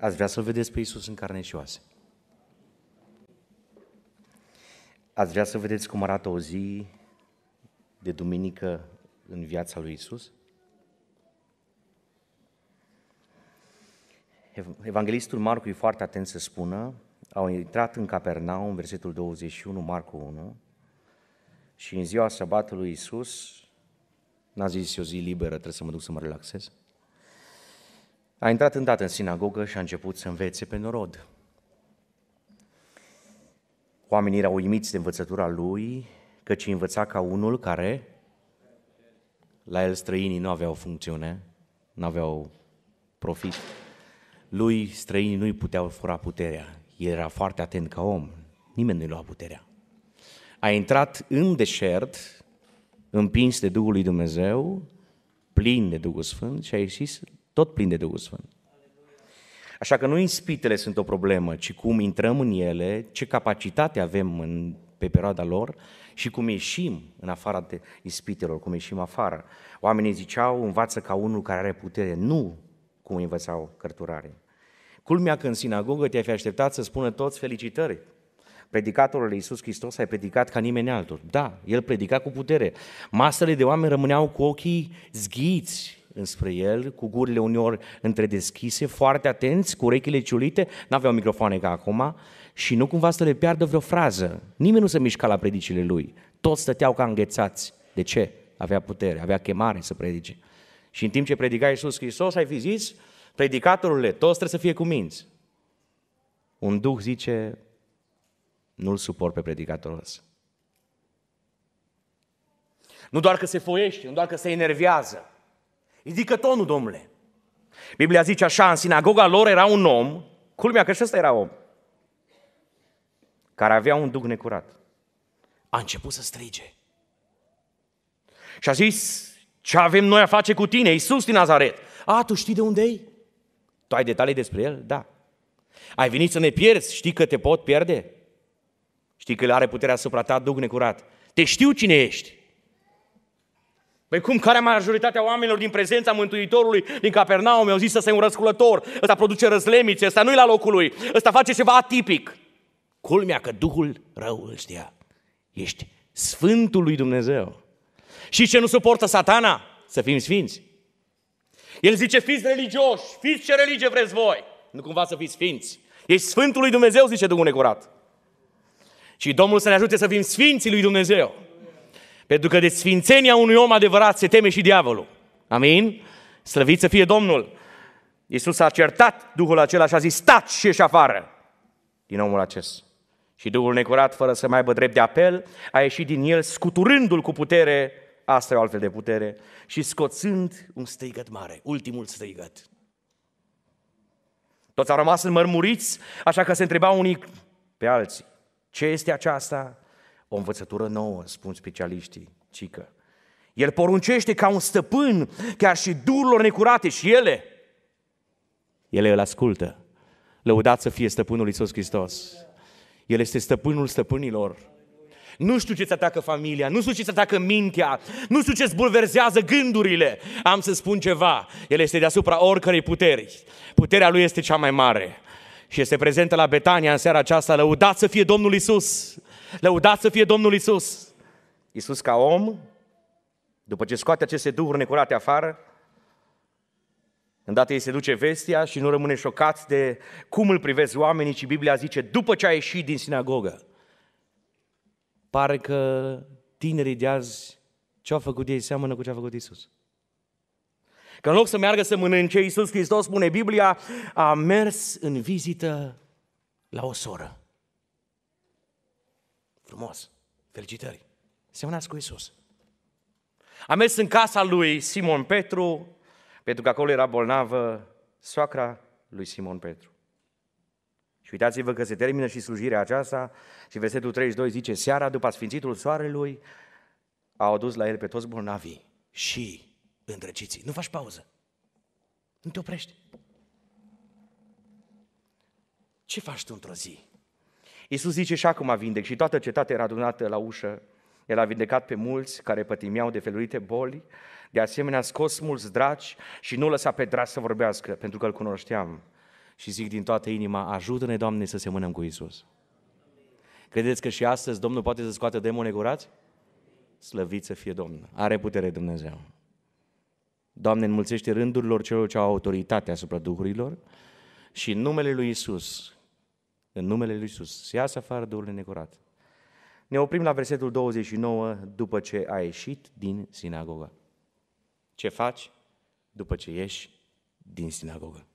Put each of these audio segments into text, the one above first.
ați vrea să-L vedeți pe Iisus în carne și oase. Ați vrea să vedeți cum arată o zi de duminică în viața lui Isus? Evanghelistul Marcu e foarte atent să spună, au intrat în Capernaum, versetul 21, Marcu 1, și în ziua sabatului Iisus, n-a zis o zi liberă, trebuie să mă duc să mă relaxez, a intrat îndată în sinagogă și a început să învețe pe norod. Oamenii erau uimiți de învățătura lui, căci învăța ca unul care, la el străinii nu aveau funcțiune, nu aveau profit. Lui străinii nu-i puteau fura puterea. El era foarte atent ca om. Nimeni nu-i lua puterea. A intrat în deșert, împins de Duhul lui Dumnezeu, plin de Duhul Sfânt și a ieșit tot plin de Duhul Sfânt. Așa că nu ispitele sunt o problemă, ci cum intrăm în ele, ce capacitate avem în, pe perioada lor și cum ieșim în afara de ispitelor, cum ieșim afară. Oamenii ziceau, învață ca unul care are putere. Nu cum învățau cărturare. Culmea că în sinagogă te-ai fi așteptat să spună toți felicitări. Predicatorul Iisus Hristos a predicat ca nimeni altul. Da, el predica cu putere. Masele de oameni rămâneau cu ochii zghiți, înspre el, cu gurile uneori întredeschise, foarte atenți, cu urechile ciulite, n-aveau microfoane ca acum, și nu cumva să le piardă vreo frază. Nimeni nu se mișca la predicile lui. Toți stăteau ca înghețați. De ce? Avea putere, avea chemare să predice. Și în timp ce predica Iisus Hristos, ai fi zis, predicatorule, toți trebuie să fie cu minți. Un duh zice, nu-l suport pe predicatorul ăsta. Nu doar că se foiește, nu doar că se enervează, Ridică tonul, domnule. Biblia zice așa, în sinagoga lor era un om, culmea că și ăsta era om, care avea un duc necurat. A început să strige. Și a zis, ce avem noi a face cu tine, Iisus din Nazaret? A, tu știi de unde e? Tu ai detalii despre el? Da. Ai venit să ne pierzi? Știi că te pot pierde? Știi că el are puterea asupra ta, duc necurat. Te știu cine ești. Păi cum, care majoritatea oamenilor din prezența Mântuitorului din Capernaum mi-au zis să se un răsculător, ăsta produce răzlemițe, ăsta nu-i la locul lui, ăsta face ceva atipic. Culmea că Duhul rău îl știa. Ești Sfântul lui Dumnezeu. Și ce nu suportă satana? Să fim sfinți. El zice, fiți religioși, fiți ce religie vreți voi. Nu cumva să fiți sfinți. Ești Sfântul lui Dumnezeu, zice Duhul Necurat. Și Domnul să ne ajute să fim sfinții lui Dumnezeu. Pentru că de sfințenia unui om adevărat se teme și diavolul. Amin? Slăvit să fie Domnul! Iisus a certat Duhul acela și a zis, stați și ieși afară din omul acest. Și Duhul necurat, fără să mai aibă drept de apel, a ieșit din el scuturându-l cu putere, asta e o altfel de putere, și scoțând un strigăt mare, ultimul strigăt. Toți au rămas înmărmuriți, așa că se întrebau unii pe alții, ce este aceasta? o învățătură nouă, spun specialiștii, cică. El poruncește ca un stăpân, chiar și durilor necurate și ele. Ele îl ascultă. Lăudați să fie stăpânul Iisus Hristos. El este stăpânul stăpânilor. Nu știu ce-ți atacă familia, nu știu ce-ți atacă mintea, nu știu ce-ți bulverzează gândurile. Am să spun ceva. El este deasupra oricărei puteri. Puterea lui este cea mai mare. Și este prezentă la Betania în seara aceasta. Lăudat să fie Domnul Isus. Lăudați să fie Domnul Isus. Isus ca om, după ce scoate aceste duhuri necurate afară, Îndată ei se duce vestia și nu rămâne șocat de cum îl privesc oamenii, ci Biblia zice, după ce a ieșit din sinagogă, pare că tinerii de azi, ce au făcut ei seamănă cu ce a făcut Isus. Că în loc să meargă să mănânce, Iisus Hristos, spune Biblia, a mers în vizită la o soră. Frumos. Felicitări. Semnați cu Isus. A mers în casa lui Simon Petru, pentru că acolo era bolnavă soacra lui Simon Petru. Și uitați-vă că se termină și slujirea aceasta și versetul 32 zice, seara după sfințitul soarelui au adus la el pe toți bolnavii și îndrăciții. Nu faci pauză. Nu te oprești. Ce faci tu într-o zi Iisus zice și acum vindec și toată cetatea era adunată la ușă. El a vindecat pe mulți care pătimeau de felurite boli, de asemenea a scos mulți draci și nu lăsa pe draci să vorbească, pentru că îl cunoșteam. Și zic din toată inima, ajută-ne, Doamne, să semănăm cu Iisus. Credeți că și astăzi Domnul poate să scoată demone curați? Slăvit să fie Domnul. Are putere Dumnezeu. Doamne, înmulțește rândurilor celor ce au autoritate asupra duhurilor și în numele lui Isus în numele Lui Iisus, să iasă afară Duhul necurat. Ne oprim la versetul 29 după ce a ieșit din sinagogă. Ce faci după ce ieși din sinagogă?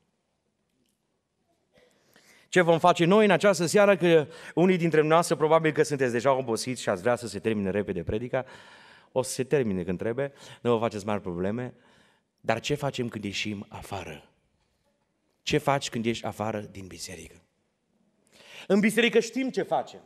Ce vom face noi în această seară, că unii dintre noastre probabil că sunteți deja obosiți și ați vrea să se termine repede predica, o să se termine când trebuie, nu vă faceți mari probleme, dar ce facem când ieșim afară? Ce faci când ești afară din biserică? În biserică știm ce facem.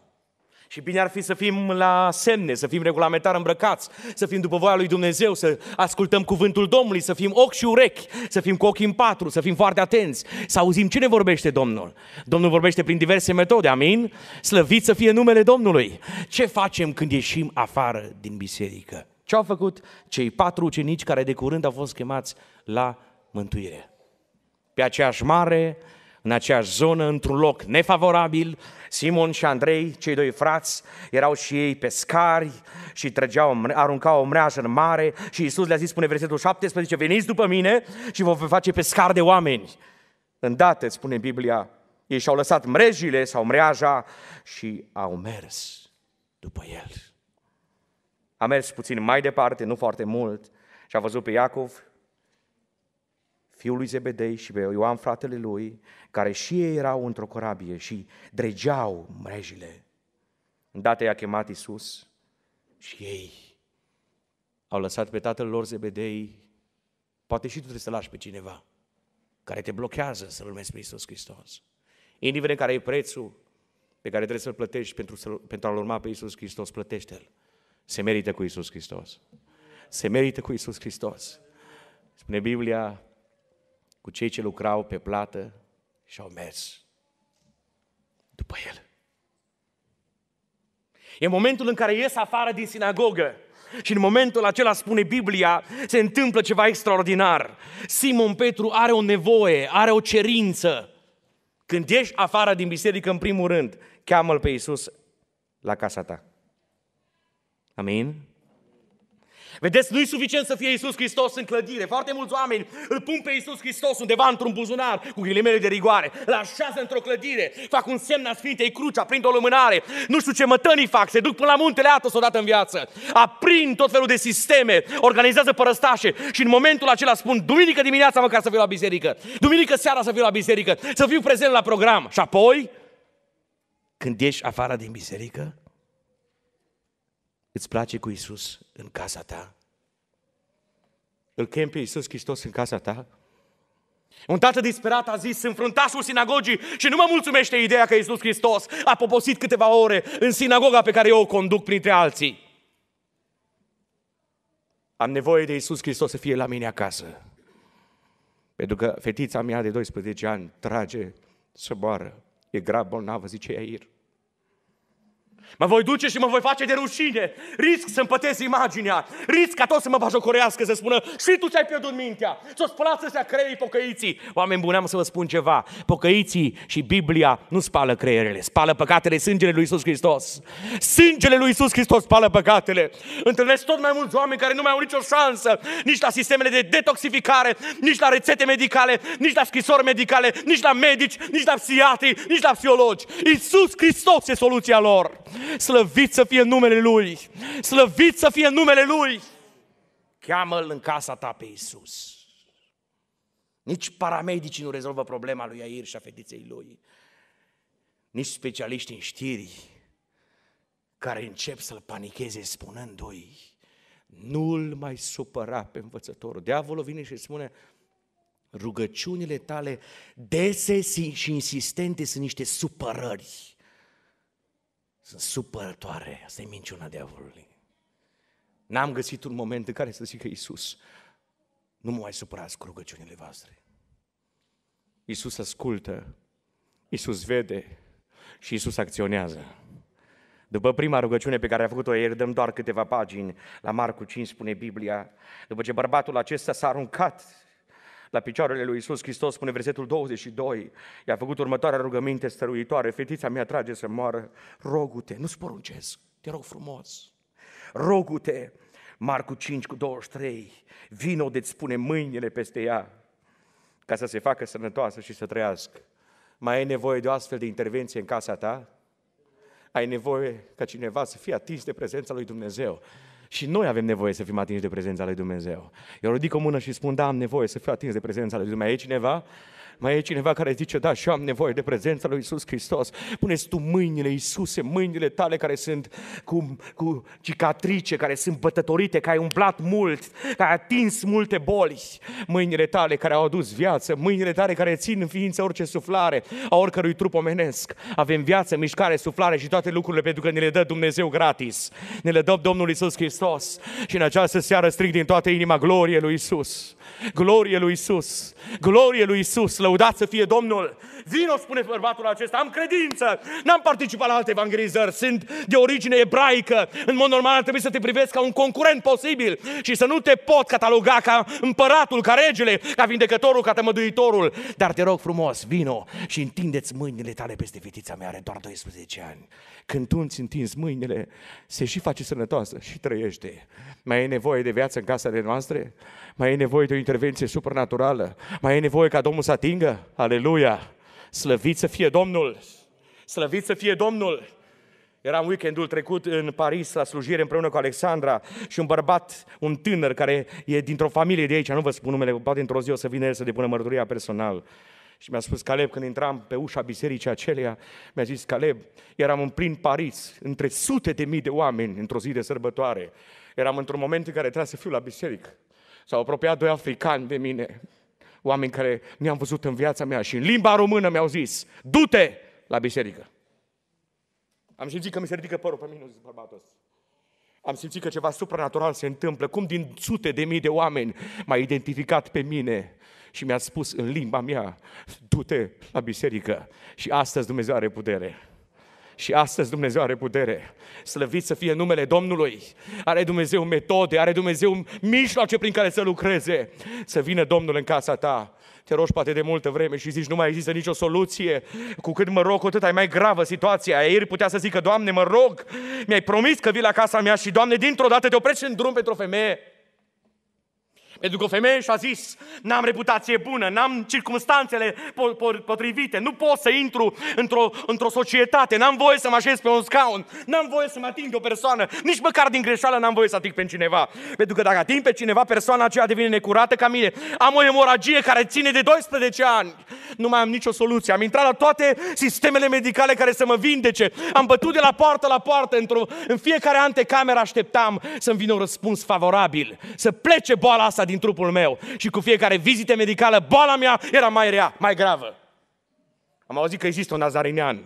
Și bine ar fi să fim la semne, să fim regulamentar îmbrăcați, să fim după voia lui Dumnezeu, să ascultăm cuvântul Domnului, să fim ochi și urechi, să fim cu ochii în patru, să fim foarte atenți, să auzim cine vorbește Domnul. Domnul vorbește prin diverse metode, amin? Slăvit să fie numele Domnului. Ce facem când ieșim afară din biserică? Ce au făcut cei patru ucenici care de curând au fost chemați la mântuire? Pe aceeași mare, în aceeași zonă, într-un loc nefavorabil. Simon și Andrei, cei doi frați, erau și ei pescari și trăgeau, aruncau o mreajă în mare și Iisus le-a zis, spune versetul 17, veniți după mine și vă voi face pescari de oameni. Îndată, spune Biblia, ei și-au lăsat mrejile sau mreaja și au mers după el. A mers puțin mai departe, nu foarte mult, și a văzut pe Iacov, fiul lui Zebedei și pe Ioan fratele lui, care și ei erau într-o corabie și dregeau mrejile. Îndată i-a chemat Iisus și ei au lăsat pe tatăl lor Zebedei, poate și tu trebuie să lași pe cineva care te blochează să-L urmezi pe Iisus Hristos. Indiferent care e prețul pe care trebuie să-L plătești pentru, să, pentru a-L urma pe Iisus Hristos, plătește-L. Se merită cu Iisus Hristos. Se merită cu Iisus Hristos. Spune Biblia, cu cei ce lucrau pe plată și au mers după el. E momentul în care ies afară din sinagogă și în momentul acela, spune Biblia, se întâmplă ceva extraordinar. Simon Petru are o nevoie, are o cerință. Când ieși afară din biserică, în primul rând, cheamă-L pe Iisus la casa ta. Amin? Vedeți, nu-i suficient să fie Iisus Hristos în clădire. Foarte mulți oameni îl pun pe Iisus Hristos undeva într-un buzunar, cu ghilimele de rigoare, îl așează într-o clădire, fac un semn al Sfintei Cruci, aprind o lumânare, nu știu ce mătănii fac, se duc până la muntele Atos odată în viață, aprind tot felul de sisteme, organizează părăstașe și în momentul acela spun, duminică dimineața măcar să fiu la biserică, duminică seara să fiu la biserică, să fiu prezent la program. Și apoi, când ieși afară din biserică, Îți place cu Isus în casa ta? Îl chem pe Iisus Hristos în casa ta? Un tată disperat a zis, fruntașul sinagogii și nu mă mulțumește ideea că Iisus Hristos a poposit câteva ore în sinagoga pe care eu o conduc printre alții. Am nevoie de Iisus Hristos să fie la mine acasă. Pentru că fetița mea de 12 ani trage să boară. E grav bolnavă, zice Iair. Mă voi duce și mă voi face de rușine. Risc să-mi pătesc imaginea. Risc ca toți să mă bajocorească, să spună și tu ce ai pierdut mintea. să ți spălați să creierii pocăiții. Oameni buni, am să vă spun ceva. Pocăiții și Biblia nu spală creierele. Spală păcatele sângele lui Isus Hristos. Sângele lui Isus Hristos spală păcatele. Întâlnesc tot mai mulți oameni care nu mai au nicio șansă. Nici la sistemele de detoxificare, nici la rețete medicale, nici la scrisori medicale, nici la medici, nici la psiatri, nici la psihologi. Isus Hristos e soluția lor. Slăvit să fie numele Lui! Slăvit să fie numele Lui! Cheamă-L în casa ta pe Iisus. Nici paramedicii nu rezolvă problema lui Iair și a fetiței lui. Nici specialiști în știri care încep să-l panicheze spunându-i nu-l mai supăra pe învățătorul. Diavolul vine și spune, rugăciunile tale dese și insistente sunt niște supărări sunt supărătoare. Asta e minciuna diavolului. N-am găsit un moment în care să zică Iisus, nu mă mai supărați cu rugăciunile voastre. Iisus ascultă, Iisus vede și Iisus acționează. După prima rugăciune pe care a făcut-o ieri, dăm doar câteva pagini, la Marcu 5 spune Biblia, după ce bărbatul acesta s-a aruncat la picioarele lui Isus Hristos, spune versetul 22, i-a făcut următoarea rugăminte stăruitoare, fetița mea trage să moară, rogute, nu-ți poruncesc, te rog frumos, rogute, Marcu 5 cu 23, vino de-ți spune mâinile peste ea, ca să se facă sănătoasă și să trăiască. Mai ai nevoie de o astfel de intervenție în casa ta? Ai nevoie ca cineva să fie atins de prezența lui Dumnezeu și noi avem nevoie să fim atinși de prezența lui Dumnezeu. Eu ridic o mână și spun, da, am nevoie să fiu atins de prezența lui Dumnezeu. E cineva? Mai e cineva care zice, da, și am nevoie de prezența lui Isus Hristos. Puneți tu mâinile, Iisuse, mâinile tale care sunt cu, cu cicatrice, care sunt bătătorite, care ai umblat mult, care ai atins multe boli. Mâinile tale care au adus viață, mâinile tale care țin în ființă orice suflare a oricărui trup omenesc. Avem viață, mișcare, suflare și toate lucrurile pentru că ne le dă Dumnezeu gratis. Ne le dă Domnul Isus Hristos. Și în această seară strig din toată inima glorie lui Isus. Glorie lui Isus! Glorie lui Isus! Lăudați să fie Domnul! Vino, spune bărbatul acesta, am credință! N-am participat la alte evangelizări, sunt de origine ebraică. În mod normal ar trebui să te privesc ca un concurent posibil și să nu te pot cataloga ca împăratul, ca regele, ca vindecătorul, ca tămăduitorul. Dar te rog frumos, vino și întindeți mâinile tale peste fetița mea, are doar 12 ani. Când tu îți întinzi mâinile, se și face sănătoasă și trăiește. Mai e nevoie de viață în casele noastre? Mai e nevoie de o intervenție supranaturală? Mai e nevoie ca Domnul să atingă? Aleluia! Slăvit să fie Domnul! Slăvit să fie Domnul! Eram weekendul trecut în Paris la slujire împreună cu Alexandra și un bărbat, un tânăr care e dintr-o familie de aici, nu vă spun numele, poate într-o zi o să vină el să depună mărturia personal. Și mi-a spus Caleb, când intram pe ușa bisericii acelea, mi-a zis Caleb, eram în plin Paris, între sute de mii de oameni, într-o zi de sărbătoare. Eram într-un moment în care trebuia să fiu la biserică. S-au apropiat doi africani de mine, oameni care ne-am văzut în viața mea și în limba română mi-au zis, du-te la biserică. Am simțit că mi se ridică părul pe mine, zis bărbatul ăsta am simțit că ceva supranatural se întâmplă, cum din sute de mii de oameni m-a identificat pe mine și mi-a spus în limba mea, du-te la biserică și astăzi Dumnezeu are putere. Și astăzi Dumnezeu are putere. Slăvit să fie numele Domnului. Are Dumnezeu metode, are Dumnezeu mijloace prin care să lucreze. Să vină Domnul în casa ta te rogi poate de multă vreme și zici nu mai există nicio soluție. Cu cât mă rog, cu atât ai mai gravă situația. Ieri putea să zică, Doamne, mă rog, mi-ai promis că vii la casa mea și, Doamne, dintr-o dată te oprești în drum pentru o femeie. Pentru că o femeie și-a zis, n-am reputație bună, n-am circunstanțele potrivite, nu pot să intru într-o, într societate, n-am voie să mă așez pe un scaun, n-am voie să mă ating de o persoană, nici măcar din greșeală n-am voie să ating pe cineva. Pentru că dacă ating pe cineva, persoana aceea devine necurată ca mine. Am o emoragie care ține de 12 ani. Nu mai am nicio soluție. Am intrat la toate sistemele medicale care să mă vindece. Am bătut de la poartă la poartă. Într-o, în fiecare antecameră așteptam să-mi vină un răspuns favorabil. Să plece boala asta din trupul meu. Și cu fiecare vizită medicală, boala mea era mai rea, mai gravă. Am auzit că există un nazarinean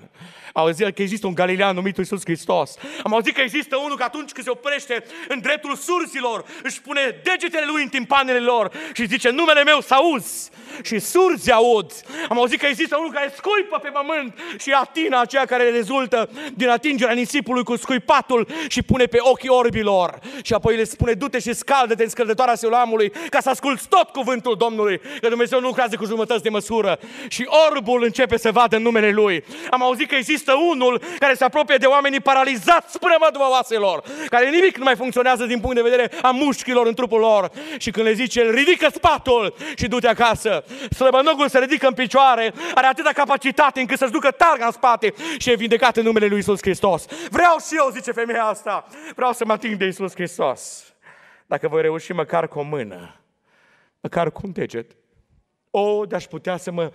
am auzit că există un galilean numit Iisus Hristos. Am auzit că există unul că atunci când se oprește în dreptul surzilor, își pune degetele lui în timpanele lor și zice, numele meu să auzi și surzi aud. Am auzit că există unul care scuipă pe pământ și atina aceea care rezultă din atingerea nisipului cu scuipatul și pune pe ochii orbilor. Și apoi le spune, du-te și scaldă-te în scăldătoarea Silamului ca să asculți tot cuvântul Domnului, că Dumnezeu nu lucrează cu jumătăți de măsură. Și orbul începe să vadă numele Lui. Am auzit că există există unul care se apropie de oamenii paralizați spre mădua oaselor, care nimic nu mai funcționează din punct de vedere a mușchilor în trupul lor. Și când le zice, ridică spatul și du-te acasă. Slăbănogul se ridică în picioare, are atâta capacitate încât să-și ducă targa în spate și e vindecat în numele lui Isus Hristos. Vreau și eu, zice femeia asta, vreau să mă ating de Isus Hristos. Dacă voi reuși măcar cu o mână, măcar cu un deget, o, oh, de-aș putea să mă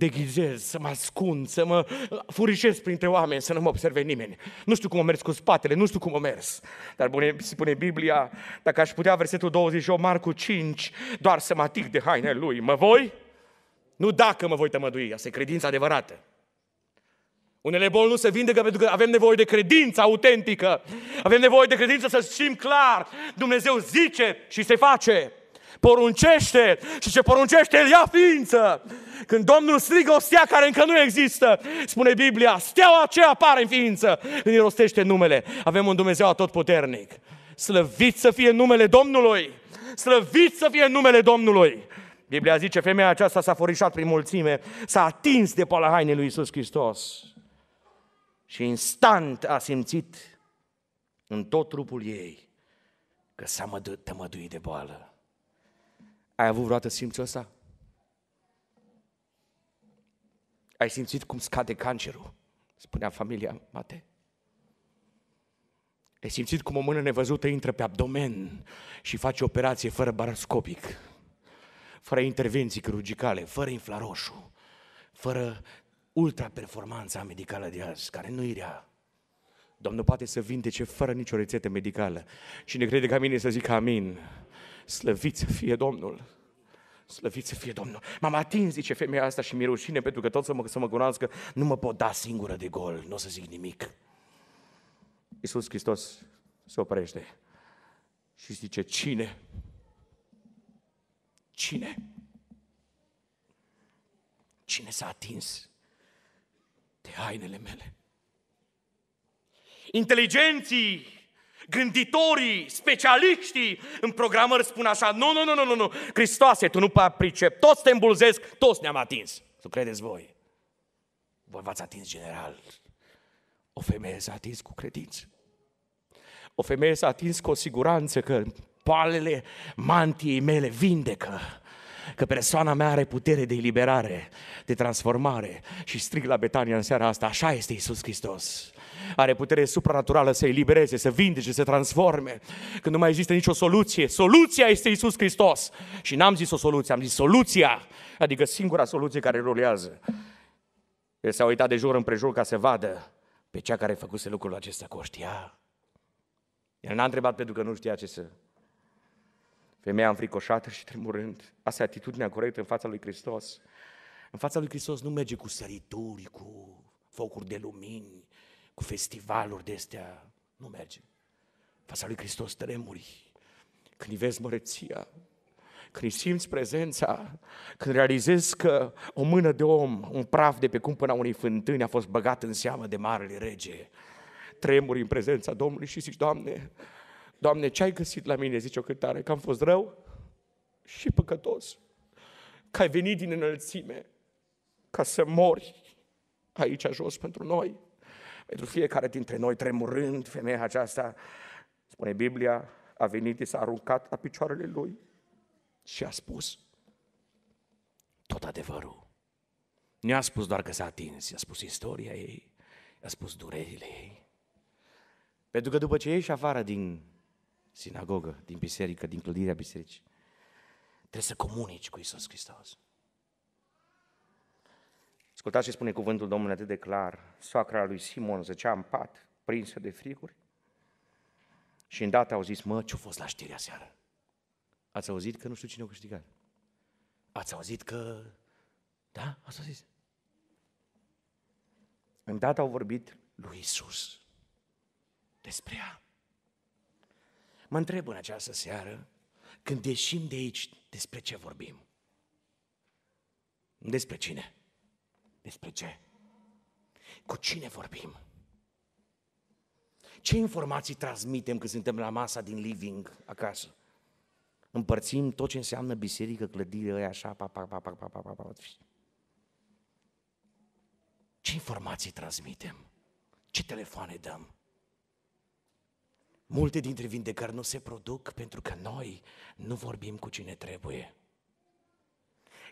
deghizez, să mă ascund, să mă furișez printre oameni, să nu mă observe nimeni. Nu știu cum o mers cu spatele, nu știu cum o mers. Dar bune, spune Biblia, dacă aș putea versetul 28, Marcu 5, doar să mă atic de haine lui, mă voi? Nu dacă mă voi tămădui, asta e credința adevărată. Unele boli nu se vindecă pentru că avem nevoie de credință autentică. Avem nevoie de credință să știm clar. Dumnezeu zice și se face poruncește și ce poruncește el ia ființă. Când Domnul strigă o stea care încă nu există, spune Biblia, steaua aceea apare în ființă când îi rostește numele. Avem un Dumnezeu atotputernic. Slăvit să fie numele Domnului! Slăvit să fie numele Domnului! Biblia zice, femeia aceasta s-a forișat prin mulțime, s-a atins de pala hainei lui Iisus Hristos și instant a simțit în tot trupul ei că s-a tămăduit de boală. Ai avut vreodată simțul ăsta? Ai simțit cum scade cancerul? Spunea familia Mate. Ai simțit cum o mână nevăzută intră pe abdomen și face operație fără baroscopic, fără intervenții chirurgicale, fără inflaroșu, fără ultraperformanța medicală de azi, care nu irea. Domnul poate să vindece fără nicio rețetă medicală. Cine crede ca mine să zică amin. Slăvit să fie Domnul! Slăvit să fie Domnul. M-am atins, zice femeia asta și mi-e rușine pentru că tot să mă, să mă cunoască, nu mă pot da singură de gol, nu o să zic nimic. Iisus Hristos se oprește și zice, cine? Cine? Cine s-a atins de hainele mele? Inteligenții gânditorii, specialiștii în programări spun așa, nu, nu, nu, nu, nu, nu, Hristoase, tu nu pricep, toți te îmbulzesc, toți ne-am atins. Nu credeți voi? Voi v-ați atins general. O femeie s-a atins cu credință. O femeie s-a atins cu o siguranță că palele mantiei mele vindecă că persoana mea are putere de eliberare, de transformare și strig la Betania în seara asta, așa este Isus Hristos are putere supranaturală să elibereze, să vindece, să transforme. Când nu mai există nicio soluție, soluția este Isus Hristos. Și n-am zis o soluție, am zis soluția, adică singura soluție care rulează. El s-a uitat de jur împrejur ca să vadă pe cea care făcuse lucrul acesta că o știa. El n-a întrebat pentru că nu știa ce să... Femeia înfricoșată și tremurând. Asta e atitudinea corectă în fața lui Hristos. În fața lui Hristos nu merge cu sărituri, cu focuri de lumini cu festivaluri de astea, nu merge. Fața lui Hristos tremuri. Când îi vezi măreția, când îi simți prezența, când realizezi că o mână de om, un praf de pe cumpăna unei fântâni a fost băgat în seamă de marele rege, tremuri în prezența Domnului și zici, Doamne, Doamne, ce ai găsit la mine, zice o cântare, că am fost rău și păcătos, că ai venit din înălțime ca să mori aici jos pentru noi. Pentru fiecare dintre noi, tremurând, femeia aceasta, spune Biblia, a venit, s-a aruncat la picioarele lui și a spus tot adevărul. Nu a spus doar că s-a atins, i-a spus istoria ei, i-a spus durerile ei. Pentru că după ce ieși afară din sinagogă, din biserică, din clădirea bisericii, trebuie să comunici cu Isus Hristos. Ascultați ce spune cuvântul Domnului atât de clar. Soacra lui Simon zăcea în pat, prinsă de friguri. Și îndată au zis, mă, ce-a fost la știrea seară? Ați auzit că nu știu cine a câștigat. Ați auzit că... Da? Ați auzit? Îndată au vorbit lui Isus despre ea. Mă întreb în această seară, când ieșim de aici, despre ce vorbim? Despre cine? Despre ce? Cu cine vorbim? Ce informații transmitem când suntem la masa din living acasă? Împărțim tot ce înseamnă biserică, clădire, ăia așa, pa, pa, pa, pa, pa, pa, pa, pa. Ce informații transmitem? Ce telefoane dăm? Multe dintre vindecări nu se produc pentru că noi nu vorbim cu cine trebuie.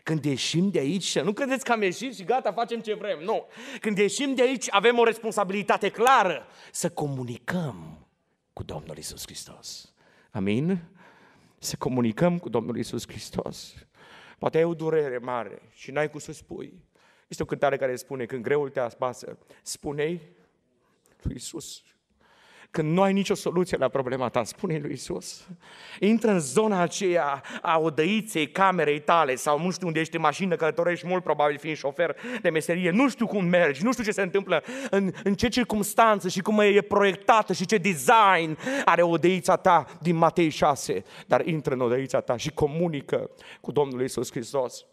Când ieșim de aici, nu credeți că am ieșit și gata, facem ce vrem. Nu. Când ieșim de aici, avem o responsabilitate clară să comunicăm cu Domnul Isus Hristos. Amin? Să comunicăm cu Domnul Isus Hristos. Poate ai o durere mare și n-ai cum să spui. Este o cântare care spune, când greul te aspasă, spune-i lui Isus, când nu ai nicio soluție la problema ta, spune lui Isus. Intră în zona aceea a odăiței camerei tale sau nu știu unde ești în mașină, călătorești mult, probabil fiind șofer de meserie, nu știu cum mergi, nu știu ce se întâmplă, în, în ce circunstanță și cum e proiectată și ce design are odăița ta din Matei 6. Dar intră în odăița ta și comunică cu Domnul Isus Hristos.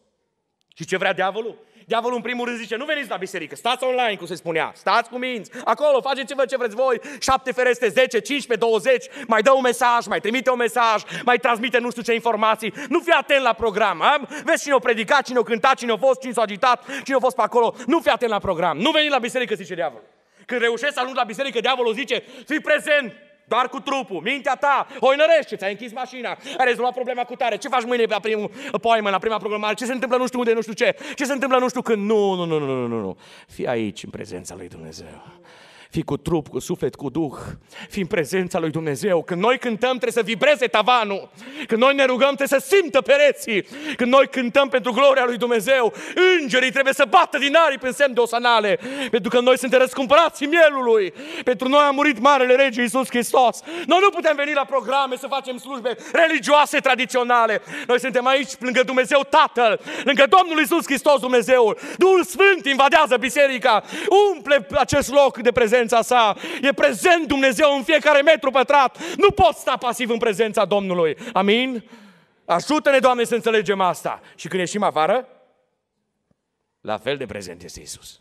Și ce vrea diavolul? Diavolul în primul rând zice, nu veniți la biserică, stați online, cum se spunea, stați cu minți, acolo, faceți ce vă ce vreți voi, șapte fereste, 10, 15, 20, mai dă un mesaj, mai trimite un mesaj, mai transmite nu știu ce informații, nu fi atent la program, am? vezi cine o predicat, cine o cântat, cine o fost, cine s-a agitat, cine a fost pe acolo, nu fi atent la program, nu veni la biserică, zice diavolul. Când reușești să ajungi la biserică, diavolul zice, fii prezent, doar cu trupul, mintea ta, hoinărește, ți-ai închis mașina, ai rezolvat problema cu tare. Ce faci mâine la primul appointment, la prima programare? Ce se întâmplă nu știu unde, nu știu ce? Ce se întâmplă nu știu când? Nu, nu, nu, nu, nu, nu. Fii aici în prezența lui Dumnezeu fi cu trup, cu suflet, cu duh. Fii în prezența lui Dumnezeu. Când noi cântăm, trebuie să vibreze tavanul. Când noi ne rugăm, trebuie să simtă pereții. Când noi cântăm pentru gloria lui Dumnezeu, îngerii trebuie să bată din aripi în semn de osanale. Pentru că noi suntem răscumpărați mielului. Pentru noi a murit Marele Rege Iisus Hristos. Noi nu putem veni la programe să facem slujbe religioase tradiționale. Noi suntem aici lângă Dumnezeu Tatăl, lângă Domnul Iisus Hristos Dumnezeul. Duhul Sfânt invadează biserica, umple acest loc de prezență prezența sa. E prezent Dumnezeu în fiecare metru pătrat. Nu poți sta pasiv în prezența Domnului. Amin? Ajută-ne, Doamne, să înțelegem asta. Și când ieșim afară, la fel de prezent este Isus.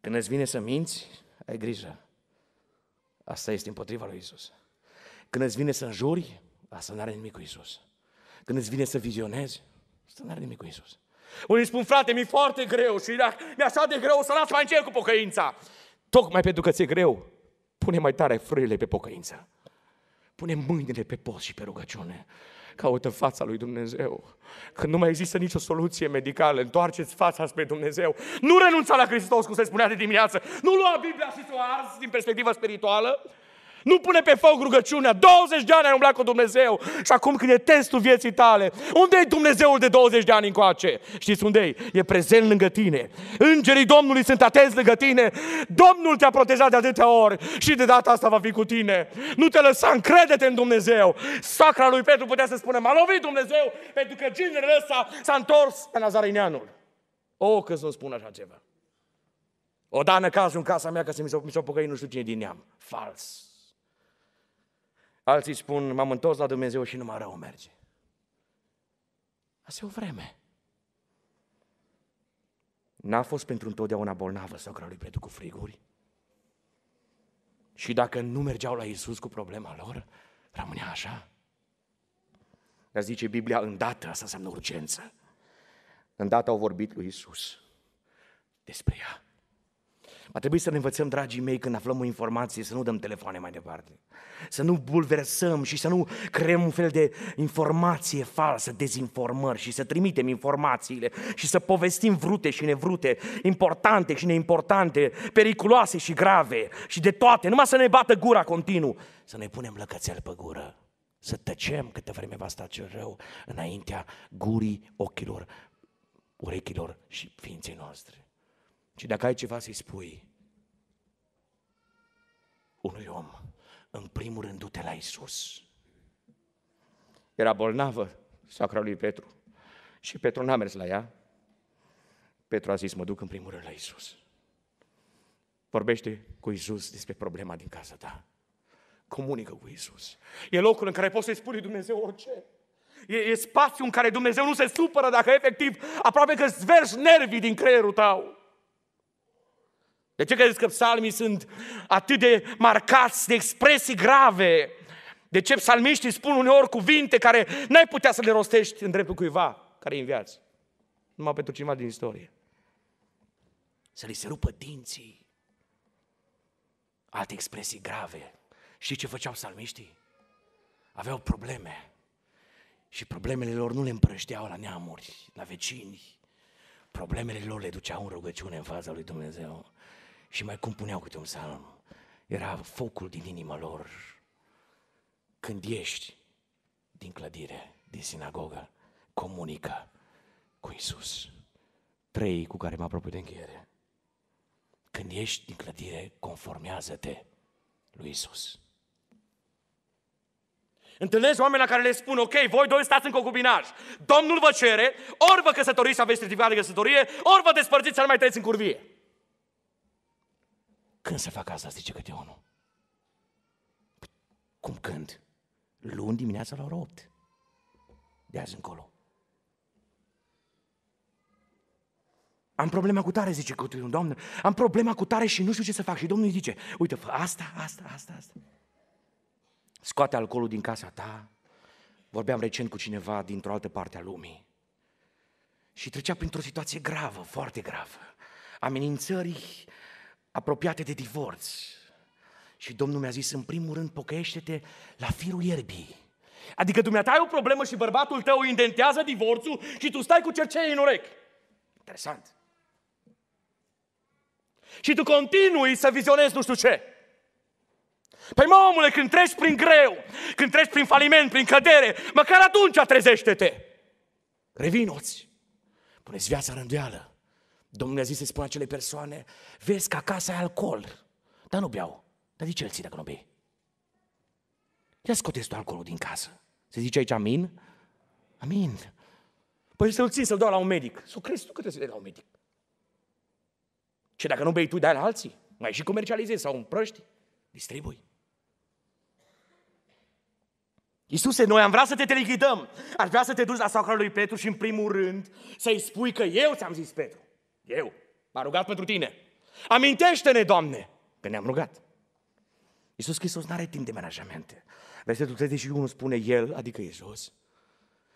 Când îți vine să minți, ai grijă. Asta este împotriva lui Isus. Când îți vine să înjuri, asta nu are nimic cu Isus. Când îți vine să vizionezi, asta nu are nimic cu Isus. Unii spun, frate, mi-e foarte greu și mi-e așa de greu să las mai încerc cu pocăința. Tocmai pentru că ți-e greu, pune mai tare frâile pe pocăință. Pune mâinile pe post și pe rugăciune. Caută fața lui Dumnezeu. Când nu mai există nicio soluție medicală, întoarceți fața spre Dumnezeu. Nu renunța la Hristos, cum se spunea de dimineață. Nu lua Biblia și să o arzi din perspectivă spirituală, nu pune pe foc rugăciunea. 20 de ani ai umblat cu Dumnezeu și acum când e testul vieții tale, unde e Dumnezeul de 20 de ani încoace? Știți unde e? E prezent lângă tine. Îngerii Domnului sunt atenți lângă tine. Domnul te-a protejat de atâtea ori și de data asta va fi cu tine. Nu te lăsa, încredete în Dumnezeu. Sacra lui Petru putea să spună, m-a lovit Dumnezeu pentru că ginerele ăsta s-a întors pe Nazarineanul. O, oh, că să spun așa ceva. O dană cazul în casa mea că se mi s s-a pocăit nu știu cine din neam. Fals. Alții spun, m-am întors la Dumnezeu și numai rău merge. Asta e o vreme. N-a fost pentru întotdeauna bolnavă sogra lui Petru cu friguri. Și dacă nu mergeau la Isus cu problema lor, rămânea așa. Dar zice Biblia, îndată, asta înseamnă urgență. Îndată au vorbit lui Isus despre ea. Va trebui să ne învățăm, dragii mei, când aflăm o informație, să nu dăm telefoane mai departe. Să nu bulversăm și să nu creăm un fel de informație falsă, dezinformări și să trimitem informațiile și să povestim vrute și nevrute, importante și neimportante, periculoase și grave și de toate, numai să ne bată gura continuu, să ne punem lăcățel pe gură. Să tăcem câtă vreme va sta cel rău înaintea gurii ochilor, urechilor și ființei noastre ci dacă ai ceva să-i spui unui om, în primul rând du-te la Isus. Era bolnavă sacra lui Petru și Petru n-a mers la ea. Petru a zis, mă duc în primul rând la Isus. Vorbește cu Isus despre problema din casa ta. Comunică cu Isus. E locul în care poți să-i spui Dumnezeu orice. E, e spațiu în care Dumnezeu nu se supără dacă efectiv aproape că zvergi nervii din creierul tău. De ce credeți că psalmii sunt atât de marcați de expresii grave? De ce psalmiștii spun uneori cuvinte care n-ai putea să le rostești în dreptul cuiva care e în viață? Numai pentru cineva din istorie. Să li se rupă dinții. Alte expresii grave. Și ce făceau psalmiștii? Aveau probleme. Și problemele lor nu le împrășteau la neamuri, la vecini. Problemele lor le duceau în rugăciune în fața lui Dumnezeu și mai compuneau câte un psalm. Era focul din inima lor. Când ieși din clădire, din sinagogă, comunică cu Isus. Trei cu care mă apropiu de încheiere. Când ieși din clădire, conformează-te lui Isus. Întâlnesc oameni la care le spun, ok, voi doi stați în concubinaj. Domnul vă cere, ori vă căsătoriți să aveți certificat de căsătorie, ori vă despărțiți să nu mai trăiți în curvie. Când să fac asta, zice câte unul? Cum când? Luni dimineața la ora 8. De azi încolo. Am problema cu tare, zice câte unul, doamnă. Am problema cu tare și nu știu ce să fac. Și Domnul îi zice, uite, fă asta, asta, asta, asta. Scoate alcoolul din casa ta. Vorbeam recent cu cineva dintr-o altă parte a lumii. Și trecea printr-o situație gravă, foarte gravă. Amenințări, apropiate de divorț. Și Domnul mi-a zis, în primul rând, pocăiește-te la firul ierbii. Adică dumneata ai o problemă și bărbatul tău indentează divorțul și tu stai cu cercei în urechi. Interesant. Și tu continui să vizionezi nu știu ce. Păi mă, omule, când treci prin greu, când treci prin faliment, prin cădere, măcar atunci trezește-te. Revinoți. Puneți viața rânduială. Domnul a zis să spună acele persoane, vezi că acasă ai alcool, dar nu beau. Dar de ce îl ții dacă nu bei? Ia scoteți tu alcoolul din casă. Se zice aici amin? Amin. Păi să-l țin, să-l dau la un medic. Să crezi tu că trebuie să l la un medic. Ce dacă nu bei tu, dai la alții? Mai și comercializezi sau împrăști? Distribui. Iisuse, noi am vrea să te telichidăm. Ar vrea să te duci la soacra lui Petru și în primul rând să-i spui că eu ți-am zis Petru. Eu m-am rugat pentru tine. Amintește-ne, Doamne, că ne-am rugat. Iisus Hristos nu are timp de menajamente. Versetul 31 spune El, adică Iisus.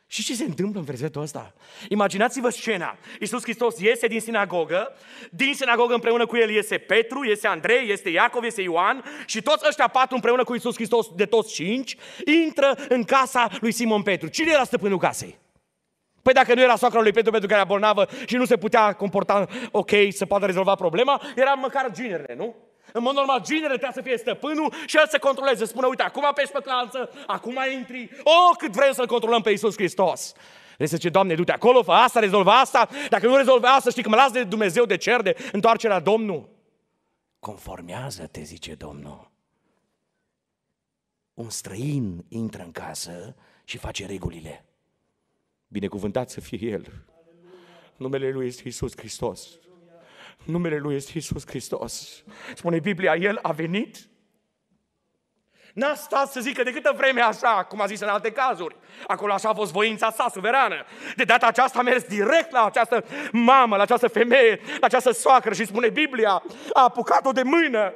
Și ce se întâmplă în versetul ăsta? Imaginați-vă scena. Iisus Hristos iese din sinagogă, din sinagogă împreună cu el iese Petru, iese Andrei, este Iacov, este Ioan și toți ăștia patru împreună cu Iisus Hristos, de toți cinci, intră în casa lui Simon Petru. Cine era stăpânul casei? Păi dacă nu era soacra lui Petru pentru că era bolnavă și nu se putea comporta ok să poată rezolva problema, era măcar ginerele, nu? În mod normal, ginerele trebuia să fie stăpânul și el să controleze. Spune, uite, acum pești pe clanță, acum intri. Oh, cât vrem să-L controlăm pe Iisus Hristos. Deci zice, Doamne, du-te acolo, fă asta, rezolvă asta. Dacă nu rezolvă asta, știi că mă las de Dumnezeu de cer, de întoarcerea Domnul. Conformează-te, zice Domnul. Un străin intră în casă și face regulile. Binecuvântat să fie El. Numele Lui este Isus Hristos. Numele Lui este Isus Hristos. Spune Biblia, El a venit N-a stat să zică de câtă vreme așa, cum a zis în alte cazuri. Acolo așa a fost voința sa suverană. De data aceasta a mers direct la această mamă, la această femeie, la această soacră și spune Biblia, a apucat-o de mână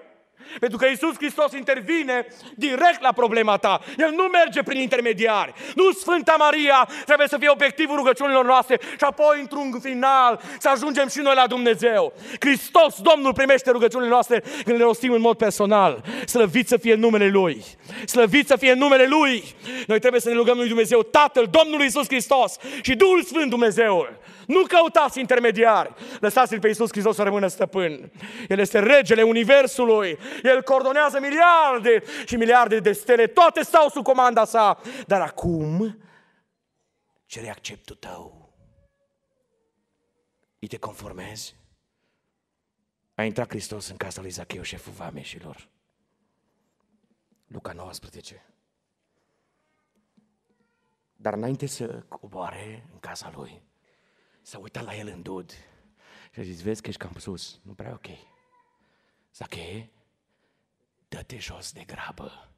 pentru că Isus Hristos intervine direct la problema ta. El nu merge prin intermediari. Nu Sfânta Maria trebuie să fie obiectivul rugăciunilor noastre și apoi într-un final să ajungem și noi la Dumnezeu. Hristos, Domnul, primește rugăciunile noastre când le rostim în mod personal. Slăvit să fie numele Lui. Slăvit să fie numele Lui. Noi trebuie să ne rugăm lui Dumnezeu, Tatăl, Domnul Isus Hristos și Duhul Sfânt Dumnezeul. Nu căutați intermediari. Lăsați-L pe Isus Hristos să rămână stăpân. El este regele Universului. El coordonează miliarde și miliarde de stele, toate stau sub comanda sa. Dar acum cere acceptul tău. Îi te conformezi? A intrat Hristos în casa lui Zacheu, șeful vameșilor. Luca 19. Dar înainte să coboare în casa lui, s-a uitat la el în dud și a zis, vezi că ești cam sus, nu prea ok. Zacheu, dă-te jos de grabă.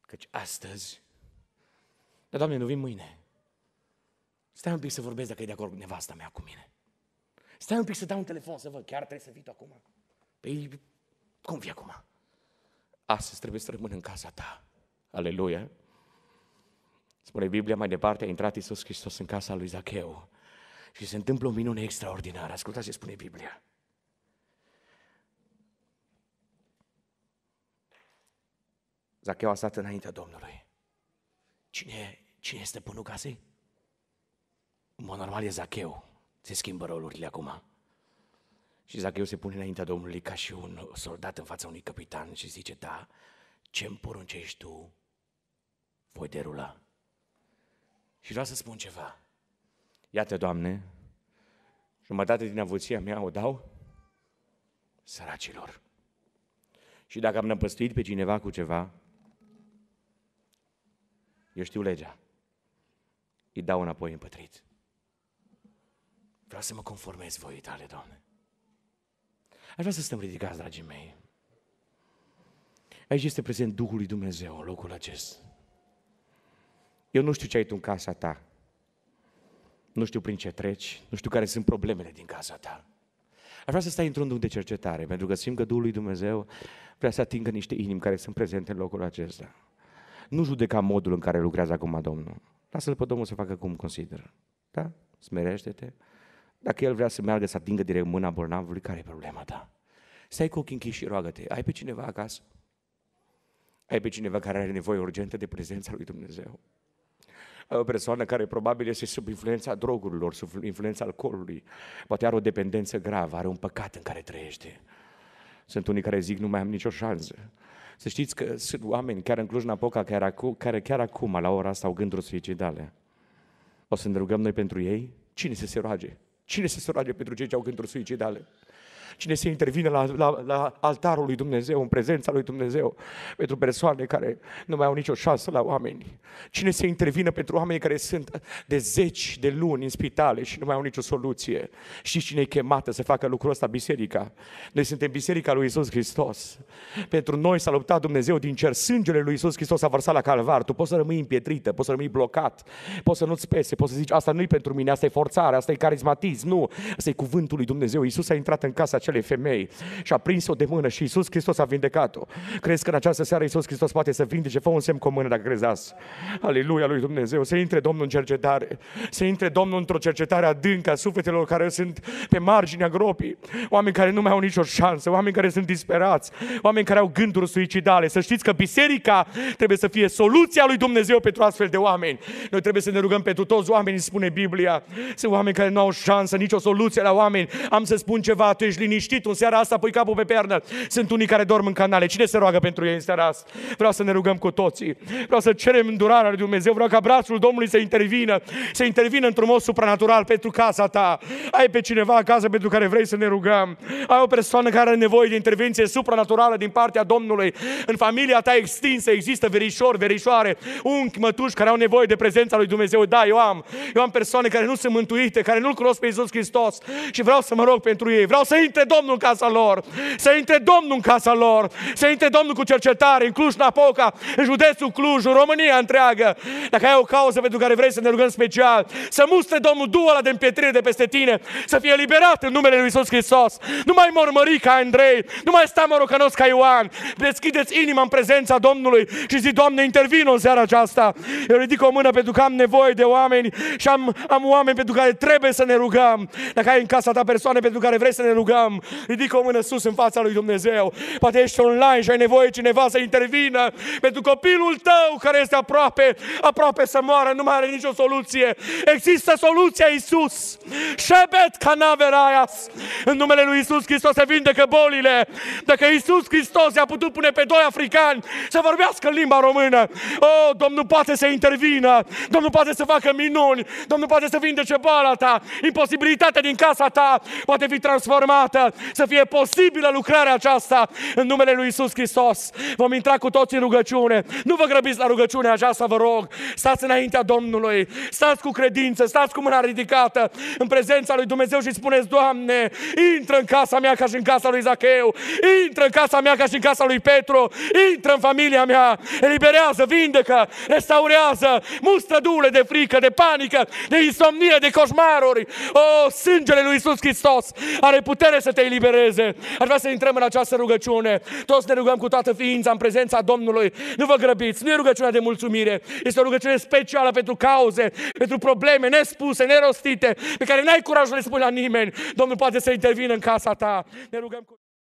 Căci astăzi, da, Doamne, nu vin mâine. Stai un pic să vorbesc dacă e de acord nevasta mea cu mine. Stai un pic să dau un telefon să văd, chiar trebuie să vii tu acum? Păi, cum vii acum? Astăzi trebuie să rămân în casa ta. Aleluia! Spune Biblia mai departe, a intrat Iisus Hristos în casa lui Zacheu și se întâmplă o minune extraordinară. Ascultați ce spune Biblia. Zacheu a stat înaintea Domnului. Cine, cine este bunul casei? În mod normal e Zacheu. Se schimbă rolurile acum. Și Zacheu se pune înaintea Domnului ca și un soldat în fața unui capitan și zice, da, ce îmi poruncești tu, voi derula. Și vreau să spun ceva. Iată, Doamne, jumătate din avuția mea o dau săracilor. Și dacă am năpăstuit pe cineva cu ceva, eu știu legea. Îi dau înapoi împătrit. Vreau să mă conformez voii tale, Doamne. Aș vrea să stăm ridicați, dragii mei. Aici este prezent Duhul lui Dumnezeu în locul acesta. Eu nu știu ce ai tu în casa ta. Nu știu prin ce treci, nu știu care sunt problemele din casa ta. Aș vrea să stai într-un duc de cercetare, pentru că simt că Duhul lui Dumnezeu vrea să atingă niște inimi care sunt prezente în locul acesta. Nu judeca modul în care lucrează acum Domnul. Lasă-L pe Domnul să facă cum consideră. Da? Smerește-te. Dacă El vrea să meargă să atingă direct mâna bolnavului, care e problema ta? Stai cu ochii închiși și roagă-te. Ai pe cineva acasă? Ai pe cineva care are nevoie urgentă de prezența lui Dumnezeu? Ai o persoană care probabil este sub influența drogurilor, sub influența alcoolului, poate are o dependență gravă, are un păcat în care trăiește. Sunt unii care zic, nu mai am nicio șansă. Să știți că sunt oameni care în Cluj-Napoca, care, acu, care chiar acum, la ora asta, au gânduri suicidale. O să ne rugăm noi pentru ei? Cine să se roage? Cine să se roage pentru cei ce au gânduri suicidale? Cine se intervine la, la, la altarul lui Dumnezeu, în prezența lui Dumnezeu, pentru persoane care nu mai au nicio șansă la oameni. Cine se intervine pentru oameni care sunt de zeci de luni în spitale și nu mai au nicio soluție. Și cine e chemată să facă lucrul ăsta biserica? Noi suntem biserica lui Isus Hristos. Pentru noi s-a luptat Dumnezeu din cer. Sângele lui Isus Hristos a vărsat la calvar. Tu poți să rămâi împietrită, poți să rămâi blocat, poți să nu-ți pese, poți să zici asta nu-i pentru mine, asta e forțare, asta e carismatism. Nu, asta e cuvântul lui Dumnezeu. Isus a intrat în casa aceea acelei femei și a prins-o de mână și Isus Hristos a vindecat-o. Crezi că în această seară Isus Hristos poate să vindece? Fă un semn cu o mână dacă crezi asta. Aleluia lui Dumnezeu. Să intre Domnul în cercetare. Să intre Domnul într-o cercetare adâncă a sufletelor care sunt pe marginea gropii. Oameni care nu mai au nicio șansă. Oameni care sunt disperați. Oameni care au gânduri suicidale. Să știți că biserica trebuie să fie soluția lui Dumnezeu pentru astfel de oameni. Noi trebuie să ne rugăm pentru toți oamenii, spune Biblia. Sunt oameni care nu au șansă, nicio soluție la oameni. Am să spun ceva, tu ești liniștit liniștit în seara asta, pui capul pe pernă. Sunt unii care dorm în canale. Cine se roagă pentru ei în seara asta? Vreau să ne rugăm cu toții. Vreau să cerem îndurarea lui Dumnezeu. Vreau ca brațul Domnului să intervină. Să intervină într-un mod supranatural pentru casa ta. Ai pe cineva acasă pentru care vrei să ne rugăm. Ai o persoană care are nevoie de intervenție supranaturală din partea Domnului. În familia ta extinsă există verișori, verișoare, unchi, mătuși care au nevoie de prezența lui Dumnezeu. Da, eu am. Eu am persoane care nu sunt mântuite, care nu-L cunosc pe Isus Hristos și vreau să mă rog pentru ei. Vreau să intre intre Domnul în casa lor, să intre Domnul în casa lor, să intre Domnul cu cercetare în Cluj-Napoca, în județul Cluj, în România întreagă. Dacă ai o cauză pentru care vrei să ne rugăm special, să mustre Domnul Duhul de împietrire de peste tine, să fie eliberat în numele Lui Iisus Hristos. Nu mai mormări ca Andrei, nu mai sta morocanos ca Ioan. Deschideți inima în prezența Domnului și zi, Doamne, intervin în seara aceasta. Eu ridic o mână pentru că am nevoie de oameni și am, am oameni pentru care trebuie să ne rugăm. Dacă ai în casa ta persoane pentru care vrei să ne rugăm, rugăm. Ridică o mână sus în fața lui Dumnezeu. Poate ești online și ai nevoie cineva să intervină pentru copilul tău care este aproape, aproape să moară, nu mai are nicio soluție. Există soluția Iisus. Șebet canaveraias. În numele lui Iisus, Hristos se vindecă bolile. Dacă Iisus, Hristos i-a putut pune pe doi africani să vorbească în limba română, oh, Domnul poate să intervină, Domnul poate să facă minuni, Domnul poate să vindece boala ta, imposibilitatea din casa ta poate fi transformată viață, să fie posibilă lucrarea aceasta în numele Lui Isus Hristos. Vom intra cu toți în rugăciune. Nu vă grăbiți la rugăciune aceasta, vă rog. Stați înaintea Domnului, stați cu credință, stați cu mâna ridicată în prezența Lui Dumnezeu și spuneți, Doamne, intră în casa mea ca și în casa lui Zacheu, intră în casa mea ca și în casa lui Petru, intră în familia mea, eliberează, vindecă, restaurează, mustră dule de frică, de panică, de insomnie, de coșmaruri. O, sângele lui Isus Hristos are putere să să te elibereze. Aș vrea să intrăm în această rugăciune. Toți ne rugăm cu toată ființa în prezența Domnului. Nu vă grăbiți, nu e rugăciunea de mulțumire. Este o rugăciune specială pentru cauze, pentru probleme nespuse, nerostite, pe care n-ai curajul să le spui la nimeni. Domnul poate să intervină în casa ta. Ne rugăm cu